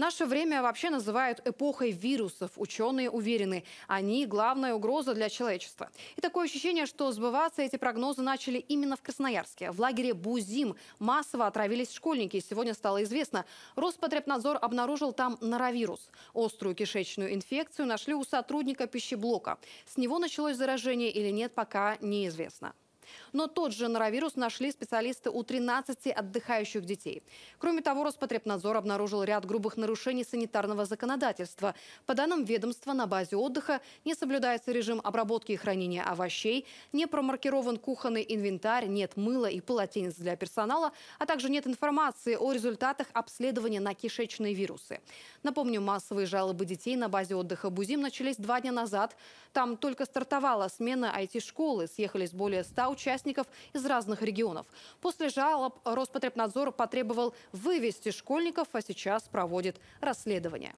Наше время вообще называют эпохой вирусов. Ученые уверены, они главная угроза для человечества. И такое ощущение, что сбываться эти прогнозы начали именно в Красноярске. В лагере Бузим массово отравились школьники. Сегодня стало известно, Роспотребнадзор обнаружил там норовирус. Острую кишечную инфекцию нашли у сотрудника пищеблока. С него началось заражение или нет, пока неизвестно. Но тот же норовирус нашли специалисты у 13 отдыхающих детей. Кроме того, Роспотребнадзор обнаружил ряд грубых нарушений санитарного законодательства. По данным ведомства, на базе отдыха не соблюдается режим обработки и хранения овощей, не промаркирован кухонный инвентарь, нет мыла и полотенец для персонала, а также нет информации о результатах обследования на кишечные вирусы. Напомню, массовые жалобы детей на базе отдыха «Бузим» начались два дня назад. Там только стартовала смена IT-школы, съехались более 100 учеников участников из разных регионов. После жалоб Роспотребнадзор потребовал вывести школьников, а сейчас проводит расследование.